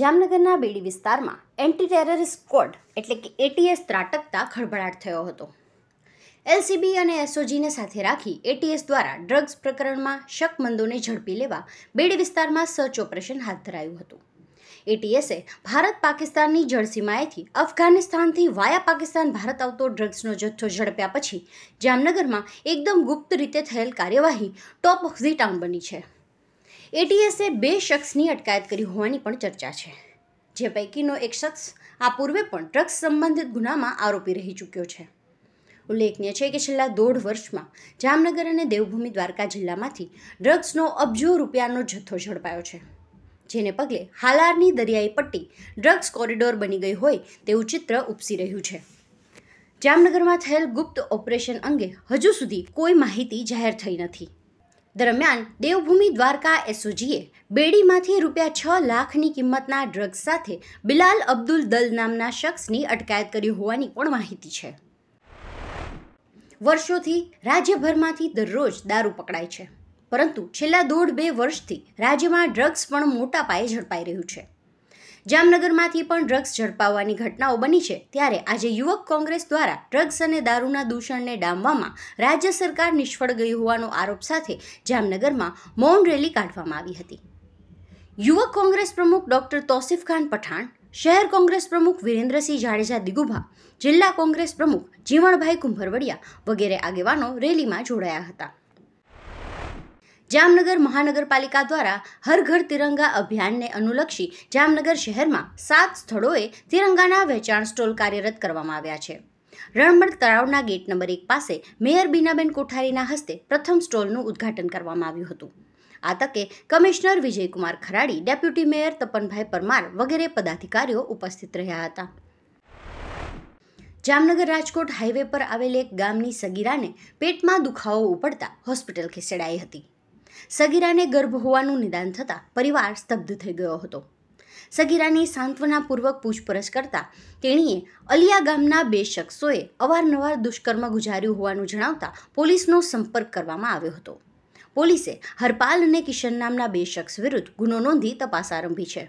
જામનગરના બેડી વિસ્તારમાં anti terrorist squad એટલે કે એટીએસ ત્રાટકતા ખળભળાટ થયો હતો એલસીબી અને એસઓજીને સાથે રાખી એટીએસ દ્વારા ડ્રગ્સ પ્રકરણમાં શકમંદોને ઝડપી લેવા બેડી વિસ્તારમાં સર્ચ ઓપરેશન હાથ ધરાયું હતું એટીએસે ભારત પાકિસ્તાનની જળસીમાએથી અફઘાનિસ્તાનથી વાયા પાકિસ્તાન ભારત આવતો ડ્રગ્સનો જથ્થો ઝડપ્યા પછી જામનગરમાં એકદમ ગુપ્ત રીતે થયેલ કાર્યવાહી ટોપ ઓફ ધી ટાઉન બની છે એટીએસે બે શખ્સની અટકાયત કરી હોવાની પણ ચર્ચા છે જે પૈકીનો એક શખ્સ આ પૂર્વે પણ ડ્રગ્સ સંબંધિત ગુનામાં આરોપી રહી ચૂક્યો છે ઉલ્લેખનીય છે કે છેલ્લા દોઢ વર્ષમાં જામનગર અને દેવભૂમિ દ્વારકા જિલ્લામાંથી ડ્રગ્સનો અબજો રૂપિયાનો જથ્થો ઝડપાયો છે જેને પગલે હાલારની દરિયાઈ પટ્ટી ડ્રગ્સ કોરિડોર બની ગઈ હોય તેવું ચિત્ર ઉપસી રહ્યું છે જામનગરમાં થયેલ ગુપ્ત ઓપરેશન અંગે હજુ સુધી કોઈ માહિતી જાહેર થઈ નથી દરમિયાન દેવભૂમિ દ્વારકા એસઓજીએ બેડીમાંથી રૂપિયા છ લાખની કિંમતના ડ્રગ્સ સાથે બિલાલ અબ્દુલ દલ નામના શખ્સની અટકાયત કરી હોવાની પણ માહિતી છે વર્ષોથી રાજ્યભરમાંથી દરરોજ દારૂ પકડાય છે પરંતુ છેલ્લા દોઢ બે વર્ષથી રાજ્યમાં ડ્રગ્સ પણ મોટા પાયે ઝડપાઈ રહ્યું છે જામનગરમાંથી પણ ડ્રગ્સ ઝડપાવવાની ઘટનાઓ બની છે ત્યારે આજે યુવક કોંગ્રેસ દ્વારા ડ્રગ્સ અને દારૂના દૂષણને ડામવામાં રાજ્ય સરકાર નિષ્ફળ ગઈ હોવાનો આરોપ સાથે જામનગરમાં મૌન રેલી કાઢવામાં આવી હતી યુવક કોંગ્રેસ પ્રમુખ ડોક્ટર તોસિફ ખાન પઠાણ શહેર કોંગ્રેસ પ્રમુખ વિરેન્દ્રસિંહ જાડેજા દિગુભા જિલ્લા કોંગ્રેસ પ્રમુખ જીવણભાઈ કુંભરવડિયા વગેરે આગેવાનો રેલીમાં જોડાયા હતા જામનગર મહાનગરપાલિકા દ્વારા હર ઘર તિરંગા અભિયાનને અનુલક્ષી જામનગર શહેરમાં સાત સ્થળોએ તિરંગાના વેચાણ સ્ટોલ કાર્યરત કરવામાં આવ્યા છે રણમણ તળાવના ગેટ નંબર એક પાસે મેયર બીનાબેન કોઠારીના હસ્તે પ્રથમ સ્ટોલનું ઉદ્ઘાટન કરવામાં આવ્યું હતું આ તકે commissioner Vijaykumar Kharadi deputy mayor Tapanbhai Parmar વગેરે પદાધિકારીઓ ઉપસ્થિત રહ્યા હતા જામનગર રાજકોટ હાઈવે પર આવેલ એક ગામની સગીરાને પેટમાં દુખાવો ઉપડતા હોસ્પિટલ ખસેડાઈ હતી સગીરાને ગર્ભ હોવાનું નિદાન થતાં પરિવાર સ્તબ્ધ થઈ ગયો હતો સગીરાની સાંત્વનાપૂર્વક પૂછપરછ કરતા તેણીએ અલિયા ગામના બે શખ્સોએ અવારનવાર દુષ્કર્મ ગુજાર્યું હોવાનું જણાવતા પોલીસનો સંપર્ક કરવામાં આવ્યો હતો પોલીસે હરપાલ અને કિશન નામના બે શખ્સ વિરુદ્ધ ગુનો નોંધી તપાસ આરંભી છે